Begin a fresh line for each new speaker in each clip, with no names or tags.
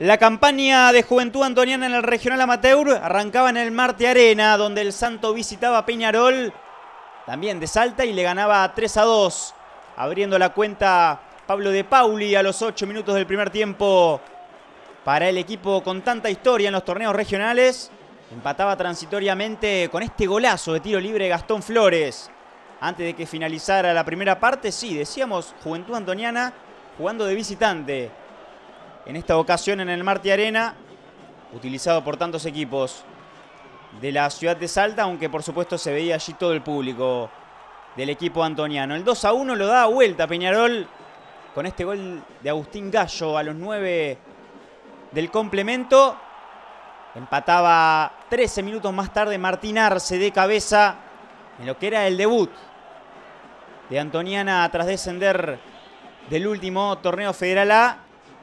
La campaña de Juventud Antoniana en el Regional Amateur arrancaba en el Marte Arena, donde el Santo visitaba Peñarol, también de Salta, y le ganaba 3 a 2, abriendo la cuenta Pablo de Pauli a los 8 minutos del primer tiempo. Para el equipo con tanta historia en los torneos regionales, empataba transitoriamente con este golazo de tiro libre Gastón Flores. Antes de que finalizara la primera parte, sí, decíamos Juventud Antoniana jugando de visitante en esta ocasión en el Marte Arena, utilizado por tantos equipos de la ciudad de Salta, aunque por supuesto se veía allí todo el público del equipo antoniano. El 2 a 1 lo da vuelta Peñarol con este gol de Agustín Gallo a los 9 del complemento. Empataba 13 minutos más tarde Martín Arce de cabeza en lo que era el debut de Antoniana tras descender del último torneo federal A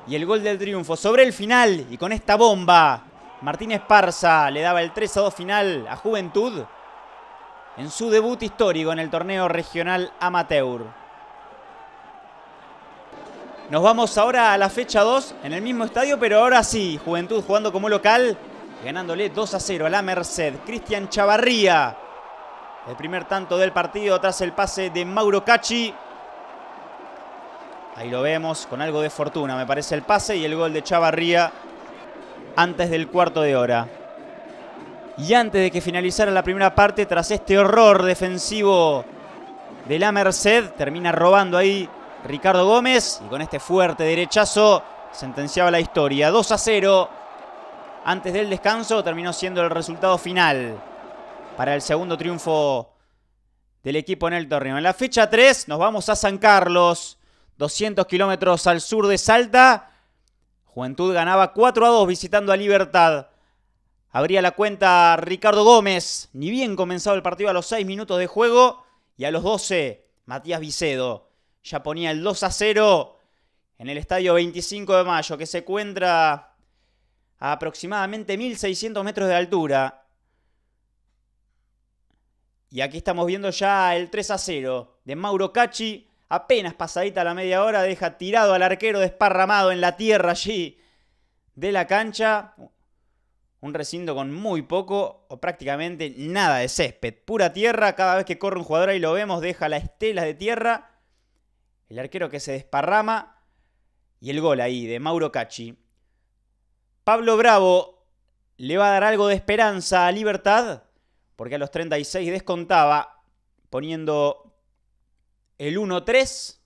y el gol del triunfo sobre el final y con esta bomba. Martínez Parza le daba el 3 a 2 final a Juventud en su debut histórico en el torneo regional amateur. Nos vamos ahora a la fecha 2 en el mismo estadio, pero ahora sí, Juventud jugando como local, ganándole 2 a 0 a la Merced. Cristian Chavarría, el primer tanto del partido tras el pase de Mauro Cachi. Ahí lo vemos, con algo de fortuna me parece el pase y el gol de Chavarría antes del cuarto de hora. Y antes de que finalizara la primera parte, tras este horror defensivo de la Merced, termina robando ahí Ricardo Gómez y con este fuerte derechazo sentenciaba la historia. 2 a 0 antes del descanso terminó siendo el resultado final para el segundo triunfo del equipo en el torneo. En la fecha 3 nos vamos a San Carlos. 200 kilómetros al sur de Salta. Juventud ganaba 4 a 2 visitando a Libertad. Abría la cuenta Ricardo Gómez. Ni bien comenzado el partido a los 6 minutos de juego. Y a los 12, Matías Vicedo ya ponía el 2 a 0 en el estadio 25 de mayo, que se encuentra a aproximadamente 1600 metros de altura. Y aquí estamos viendo ya el 3 a 0 de Mauro Cachi. Apenas pasadita la media hora deja tirado al arquero desparramado en la tierra allí de la cancha. Un recinto con muy poco o prácticamente nada de césped. Pura tierra, cada vez que corre un jugador ahí lo vemos, deja la estela de tierra. El arquero que se desparrama y el gol ahí de Mauro Cachi. Pablo Bravo le va a dar algo de esperanza a Libertad porque a los 36 descontaba poniendo el 1-3.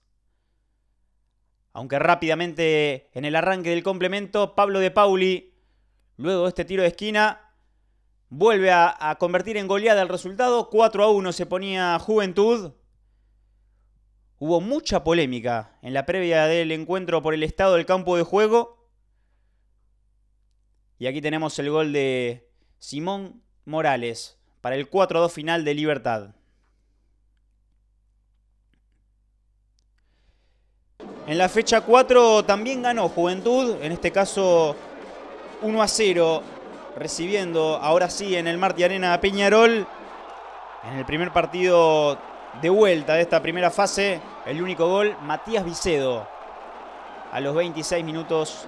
Aunque rápidamente en el arranque del complemento, Pablo de Pauli, luego de este tiro de esquina, vuelve a, convertir en goleada el resultado. 4 1 se ponía Juventud. Hubo mucha polémica en la previa del encuentro por el estado del campo de juego. Y aquí tenemos el gol de Simón Morales para el 4-2 final de Libertad. En la fecha 4 también ganó Juventud, en este caso 1 a 0, recibiendo ahora sí en el Marti Arena a Peñarol. En el primer partido de vuelta de esta primera fase, el único gol, Matías Vicedo. A los 26 minutos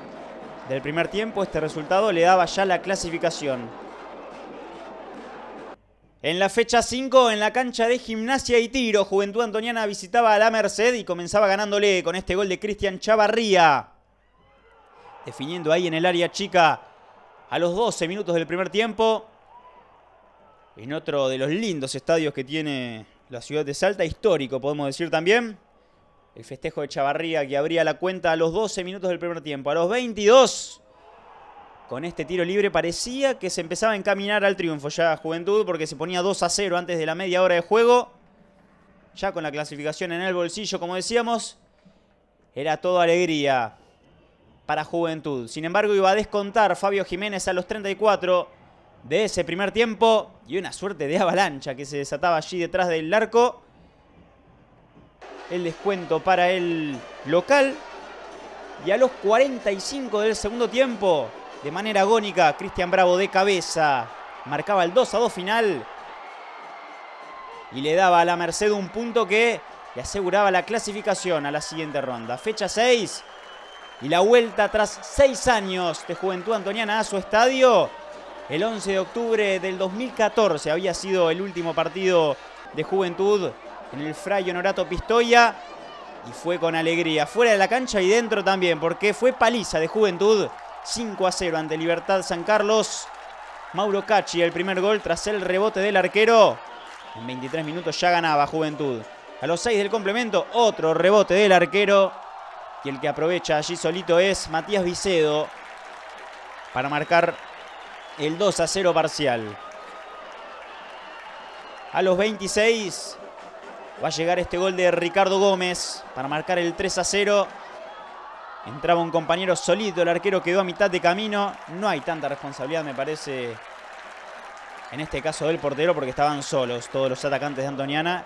del primer tiempo, este resultado le daba ya la clasificación. En la fecha 5, en la cancha de gimnasia y tiro, Juventud Antoniana visitaba a la Merced y comenzaba ganándole con este gol de Cristian Chavarría. Definiendo ahí en el área chica a los 12 minutos del primer tiempo. En otro de los lindos estadios que tiene la ciudad de Salta, histórico podemos decir también. El festejo de Chavarría que abría la cuenta a los 12 minutos del primer tiempo. A los 22 con este tiro libre parecía que se empezaba a encaminar al triunfo ya Juventud porque se ponía 2 a 0 antes de la media hora de juego. Ya con la clasificación en el bolsillo, como decíamos, era todo alegría para Juventud. Sin embargo, iba a descontar Fabio Jiménez a los 34 de ese primer tiempo y una suerte de avalancha que se desataba allí detrás del arco. El descuento para el local. Y a los 45 del segundo tiempo, de manera agónica. Cristian Bravo de cabeza. Marcaba el 2 a 2 final. Y le daba a la Merced un punto que le aseguraba la clasificación a la siguiente ronda. Fecha 6. Y la vuelta tras 6 años de Juventud Antoniana a su estadio. El 11 de octubre del 2014 había sido el último partido de Juventud en el Fray Honorato Pistoia. Y fue con alegría, fuera de la cancha y dentro también, porque fue paliza de Juventud 5 a 0 ante Libertad San Carlos. Mauro Cachi el primer gol tras el rebote del arquero. En 23 minutos ya ganaba Juventud. A los 6 del complemento, otro rebote del arquero. Y el que aprovecha allí solito es Matías Vicedo para marcar el 2 a 0 parcial. A los 26 va a llegar este gol de Ricardo Gómez para marcar el 3 a 0. Entraba un compañero solito, el arquero quedó a mitad de camino. No hay tanta responsabilidad, me parece, en este caso del portero, porque estaban solos todos los atacantes de Antoniana.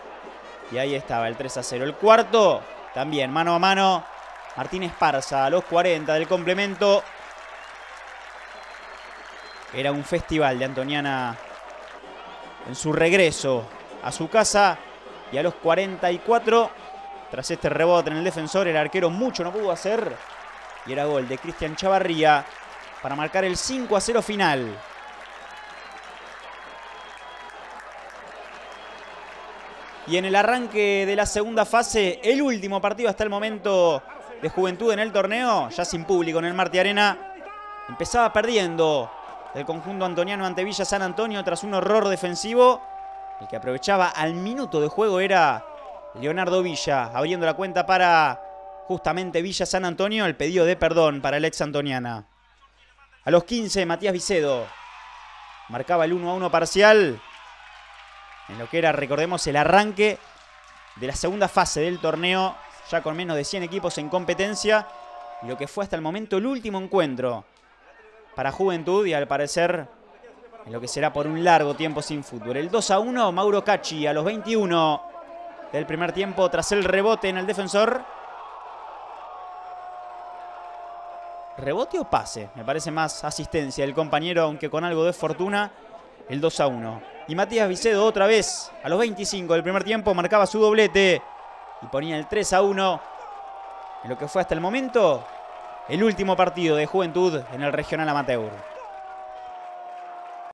Y ahí estaba el 3 a 0. El cuarto, también mano a mano. Martín Esparza a los 40 del complemento. Era un festival de Antoniana en su regreso a su casa. Y a los 44 tras este rebote en el defensor, el arquero mucho no pudo hacer. Y era gol de Cristian Chavarría para marcar el 5 a 0 final. Y en el arranque de la segunda fase, el último partido hasta el momento de Juventud en el torneo, ya sin público en el Marti Arena, empezaba perdiendo el conjunto antoniano ante Villa San Antonio tras un horror defensivo. El que aprovechaba al minuto de juego era Leonardo Villa abriendo la cuenta para justamente Villa San Antonio. El pedido de perdón para el ex Antoniana. A los 15, Matías Vicedo. Marcaba el 1 a 1 parcial. En lo que era, recordemos, el arranque de la segunda fase del torneo. Ya con menos de 100 equipos en competencia. Y lo que fue hasta el momento el último encuentro para Juventud. Y al parecer en lo que será por un largo tiempo sin fútbol. El 2 a 1, Mauro Cachi a los 21 del primer tiempo tras el rebote en el defensor. Rebote o pase, me parece más asistencia del compañero, aunque con algo de fortuna, el 2 a 1. Y Matías Vicedo otra vez, a los 25 del primer tiempo, marcaba su doblete y ponía el 3 a 1 en lo que fue hasta el momento el último partido de Juventud en el Regional Amateur.